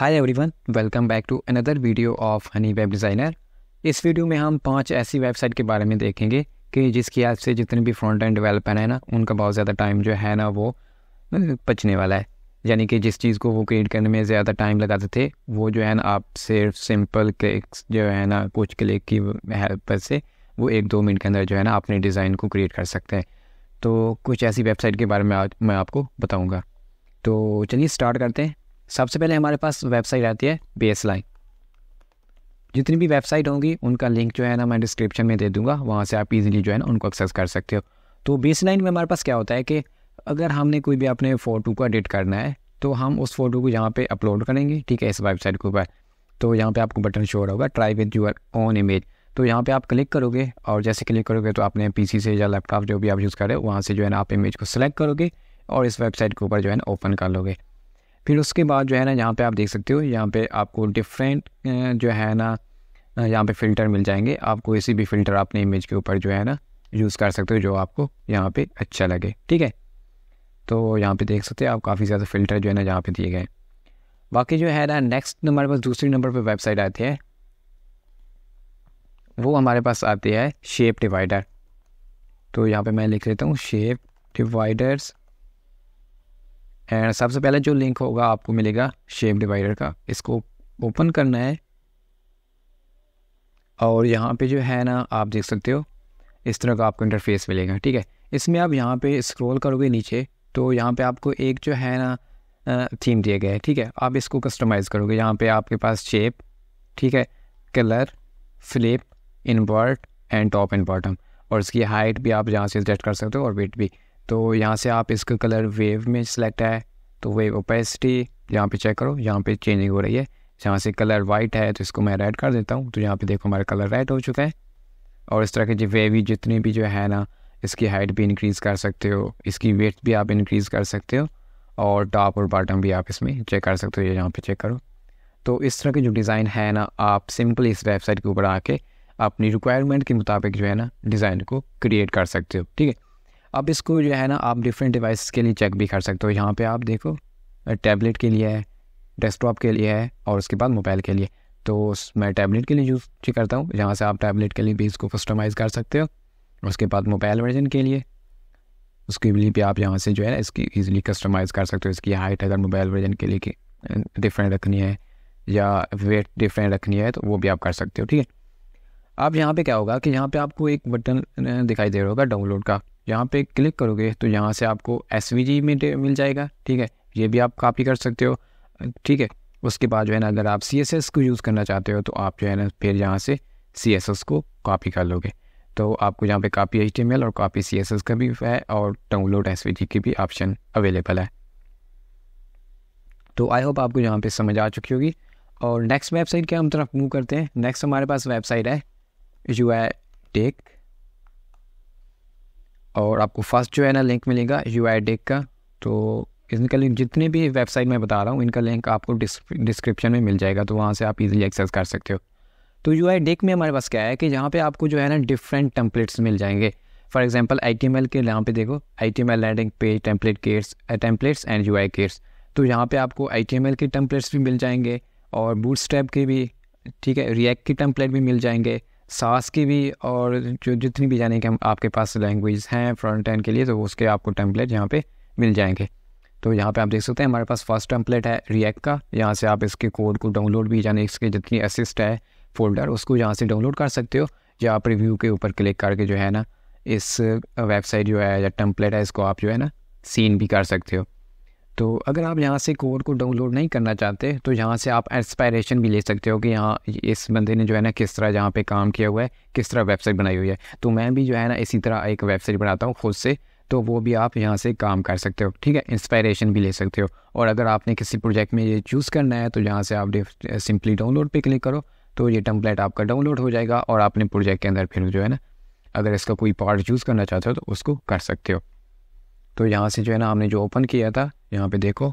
hi everyone welcome back to another video of honey web designer इस वीडियो में हम पांच ऐसी वेबसाइट के बारे में देखेंगे कि जिसकी हेल्प से जितने भी फ्रंट एंड डेवलपर हैं ना उनका बहुत ज़्यादा टाइम जो है ना वो मतलब बचने वाला है यानी कि जिस चीज़ को वो क्रिएट करने में ज़्यादा टाइम लगाते थे वो जो है ना आप सिर्फ सिंपल क्लिक्स जो है ना कुछ क्लिक की हेल्प से वो एक दो मिनट के अंदर जो है ना अपने डिज़ाइन को क्रिएट कर सकते हैं तो कुछ ऐसी वेबसाइट के बारे में आज मैं आपको बताऊँगा तो चलिए स्टार्ट करते हैं सबसे पहले हमारे पास वेबसाइट आती है बेस लाइन जितनी भी वेबसाइट होंगी उनका लिंक जो है ना मैं डिस्क्रिप्शन में दे दूंगा वहाँ से आप इजीली जो है ना उनको एक्सेस कर सकते हो तो बेस लाइन में हमारे पास क्या होता है कि अगर हमने कोई भी अपने फ़ोटो को एडिट करना है तो हम उस फोटो को यहाँ पे अपलोड करेंगे ठीक है इस वेबसाइट के ऊपर तो यहाँ पे आपको बटन शोर होगा try with your own image तो यहाँ पे आप क्लिक करोगे और जैसे क्लिक करोगे तो आपने पी से या लैपटॉप जो भी आप यूज़ कर रहे हो वहाँ से जो है ना आप इमेज को सिलेक्ट करोगे और इस वेबसाइट के ऊपर जो है ना ओपन कर लोगे फिर उसके बाद जो है ना यहाँ पे आप देख सकते हो यहाँ पे आपको डिफरेंट जो है ना यहाँ पे फ़िल्टर मिल जाएंगे आप कोई सी भी फ़िल्टर अपने इमेज के ऊपर जो है ना यूज़ कर सकते हो जो आपको यहाँ पे अच्छा लगे ठीक है तो यहाँ पे देख सकते हो आप काफ़ी ज़्यादा फ़िल्टर जो है ना यहाँ पे दिए गए बाकी जो है ना नेक्स्ट नंबर पर दूसरे नंबर पर वेबसाइट आती है वो हमारे पास आती है शेप डिवाइडर तो यहाँ पे मैं लिख लेता हूँ शेप डिवाइडर्स एंड सबसे पहले जो लिंक होगा आपको मिलेगा शेप डिवाइडर का इसको ओपन करना है और यहाँ पे जो है ना आप देख सकते हो इस तरह का आपको इंटरफेस मिलेगा ठीक है इसमें आप यहाँ पे स्क्रॉल करोगे नीचे तो यहाँ पे आपको एक जो है ना थीम दिया गया है ठीक है आप इसको कस्टमाइज़ करोगे यहाँ पे आपके पास शेप ठीक है colour flip invert and top and bottom और इसकी हाइट भी आप यहाँ से सेट कर सकते हो और वेट भी तो यहाँ से आप इसका कलर वेव में सेलेक्ट है तो वेव ओपेसिटी यहाँ पे चेक करो यहाँ पे चेंजिंग हो रही है जहाँ से कलर वाइट है तो इसको मैं रेड कर देता हूँ तो यहाँ पे देखो हमारा कलर रेड हो चुका है और इस तरह के जो वेवी जितने भी जो है ना इसकी हाइट भी इंक्रीज़ कर सकते हो इसकी वेट भी आप इंक्रीज़ कर सकते हो और टॉप और बॉटम भी आप इसमें चेक कर सकते हो ये यहाँ पे चेक करो तो इस तरह के जो डिज़ाइन है ना आप सिंपल इस वेबसाइट के ऊपर आके अपनी रिक्वायरमेंट के मुताबिक जो है ना डिज़ाइन को क्रिएट कर सकते हो ठीक है अब इसको जो है ना आप डिफरेंट डिवाइस के लिए चेक भी कर सकते हो यहाँ पे आप देखो टैबलेट के लिए है डेस्कटॉप के लिए है और उसके बाद मोबाइल के लिए तो मैं टैबलेट के लिए यूज़ करता हूँ जहाँ से आप टैबलेट के लिए भी इसको कस्टमाइज़ कर सकते हो उसके बाद मोबाइल वर्जन के लिए उसके लिए भी आप यहाँ से जो है ना इसकी ईजिली कस्टमाइज़ कर सकते हो इसकी हाइट अगर मोबाइल वर्जन के लिए डिफरेंट रखनी है या वेट डिफरेंट रखनी है तो वो भी आप कर सकते हो ठीक है अब यहाँ पे क्या होगा कि यहाँ पे आपको एक बटन दिखाई दे रहा होगा डाउनलोड का यहाँ पे क्लिक करोगे तो यहाँ से आपको एस में मिल जाएगा ठीक है ये भी आप कापी कर सकते हो ठीक है उसके बाद जो है ना अगर आप सी को यूज़ करना चाहते हो तो आप जो है ना फिर यहाँ से सी को कापी कर लोगे तो आपको यहाँ पे कापी एच और कापी सी का भी है और डाउनलोड एस की भी ऑप्शन अवेलेबल है तो आई होप आपको यहाँ पे समझ आ चुकी होगी और नेक्स्ट वेबसाइट के हम तरफ मूव करते हैं नेक्स्ट हमारे पास वेबसाइट है यू आई टेक और आपको फर्स्ट जो है ना लिंक मिलेगा यू आई डेक का तो इनका लिंक जितने भी वेबसाइट मैं बता रहा हूँ इनका लिंक आपको डिस्क्रिप्शन में मिल जाएगा तो वहाँ से आप इजीली एक्सेस कर सकते हो तो यू आई डेक में हमारे पास क्या है कि यहाँ पे आपको जो है ना डिफरेंट टेम्पलेट्स मिल जाएंगे for example H T M L के यहाँ पे देखो H T M L landing page template cares templates and U I cares तो यहाँ पे आपको आई टी एम एल के टेम्पलेट्स भी मिल जाएंगे और बूट स्टेप के भी ठीक है रिएक्ट के टेम्पलेट भी मिल जाएंगे सास की भी और जो जितनी भी यानी कि आपके पास लैंग्वेज हैं फ्रंट एंड के लिए तो उसके आपको टेम्पलेट यहाँ पे मिल जाएंगे तो यहाँ पे आप देख सकते हैं हमारे पास फर्स्ट टेम्पलेट है रिएक्ट का यहाँ से आप इसके कोड को डाउनलोड भी यानी इसके जितनी असिस्ट है फोल्डर उसको यहाँ से डाउनलोड कर सकते हो या आप रिव्यू के ऊपर क्लिक करके जो है ना इस वेबसाइट जो है या टेम्पलेट है इसको आप जो है ना सीन भी कर सकते हो तो अगर आप यहाँ से कोड को डाउनलोड नहीं करना चाहते तो यहाँ से आप इंस्पायरेशन भी ले सकते हो कि यहाँ इस बंदे ने जो है ना किस तरह यहाँ पे काम किया हुआ है किस तरह वेबसाइट बनाई हुई है तो मैं भी जो है ना इसी तरह एक वेबसाइट बनाता हूँ खुद से तो वो भी आप यहाँ से काम कर सकते हो ठीक है इंस्पायरेशन भी ले सकते हो और अगर आपने किसी प्रोजेक्ट में ये चूज़ करना है तो यहाँ से आप सिंपली डाउनलोड पर क्लिक करो तो ये टम्पलेट आपका डाउनलोड हो जाएगा और आपने प्रोजेक्ट के अंदर फिर जो है ना अगर इसका कोई पार्ट चूज़ करना चाहते हो तो उसको कर सकते हो तो यहाँ से जो है ना हमने जो ओपन किया था यहाँ पे देखो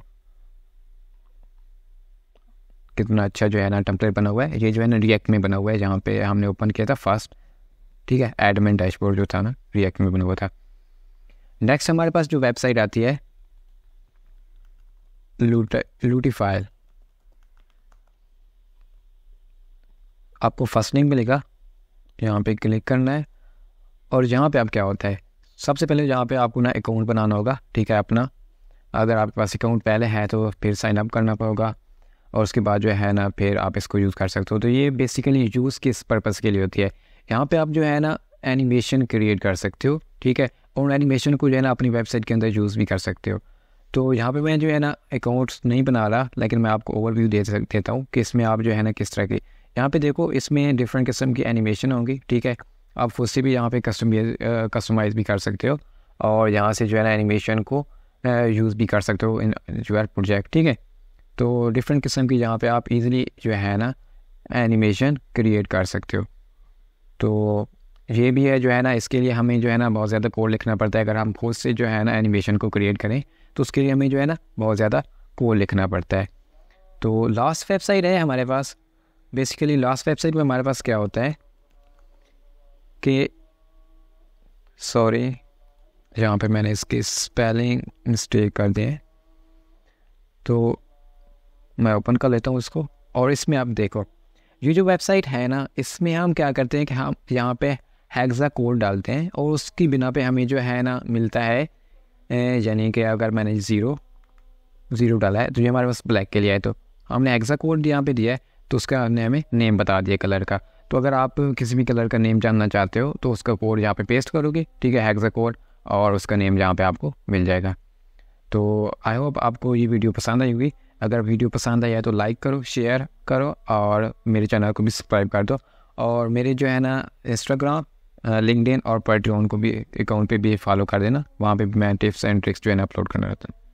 कितना अच्छा जो है ना टेम्पलेट बना हुआ है ये जो है ना रिएक्ट में बना हुआ है जहाँ पे हमने ओपन किया था फर्स्ट ठीक है एडमिन डैशबोर्ड जो था ना रिएक्ट में बना हुआ था नेक्स्ट हमारे पास जो वेबसाइट आती है लूट लूटी फाइल आपको फर्स्ट लिंक मिलेगा यहाँ पे क्लिक करना है और यहाँ पे आप क्या होता है सबसे पहले यहाँ पे आपको ना अकाउंट बनाना होगा ठीक है अपना अगर आपके पास अकाउंट पहले है तो फिर साइन अप करना पड़ेगा और उसके बाद जो है ना फिर आप इसको यूज़ कर सकते हो तो ये बेसिकली यूज़ किस पर्पज़ के लिए होती है यहाँ पे आप जो है ना एनिमेशन क्रिएट कर सकते हो ठीक है और एनिमेशन को जो है ना अपनी वेबसाइट के अंदर यूज़ भी कर सकते हो तो यहाँ पे मैं जो है ना अकाउंट्स नहीं बना रहा लेकिन मैं आपको ओवरव्यू दे देता हूँ कि इसमें आप जो है ना किस तरह की यहाँ पे देखो इसमें डिफरेंट किस्म की एनिमेशन होंगी ठीक है आप उससे भी यहाँ पे कस्टम कस्टमाइज़ भी कर सकते हो और यहाँ से जो है ना एनिमेशन को यूज़ भी कर सकते हो इन जो है प्रोजेक्ट ठीक है तो डिफरेंट किस्म की जहाँ पे आप इजीली जो है ना एनिमेशन क्रिएट कर सकते हो तो ये भी है जो है ना इसके लिए हमें जो है ना बहुत ज़्यादा कोड लिखना पड़ता है अगर हम खुद से जो है ना एनिमेशन को क्रिएट करें तो उसके लिए हमें जो है ना बहुत ज़्यादा कोड लिखना पड़ता है तो लास्ट वेबसाइट है हमारे पास बेसिकली लास्ट वेबसाइट में हमारे पास क्या होता है कि सॉरी यहाँ पे मैंने इसकी स्पेलिंग मिस्टेक कर दी है तो मैं ओपन कर लेता हूँ इसको और इसमें आप देखो ये जो वेबसाइट है ना इसमें हम क्या करते हैं कि हम यहाँ पे हैग्जा कोड डालते हैं और उसकी बिना पे हमें जो है ना मिलता है यानी कि अगर मैंने ज़ीरो ज़ीरो डाला है तो ये हमारे पास ब्लैक के लिए है तो हमने एग्जा कोड यहाँ पे दिया है तो उसका हमने हमें नेम बता दिया कलर का तो अगर आप किसी भी कलर का नेम जानना चाहते हो तो उसका कोड यहाँ पे पेस्ट करोगे ठीक है हेक्सा कोड और उसका नेम जहाँ पे आपको मिल जाएगा तो आई होप आपको ये वीडियो पसंद आई होगी अगर वीडियो पसंद आया तो लाइक करो शेयर करो और मेरे चैनल को भी सब्सक्राइब कर दो और मेरे जो है ना इंस्टाग्राम लिंकड और पेट्रोन को भी अकाउंट पे भी फॉलो कर देना वहाँ पे मैं टिप्स एंड ट्रिक्स जो है ना अपलोड करना रहता हूँ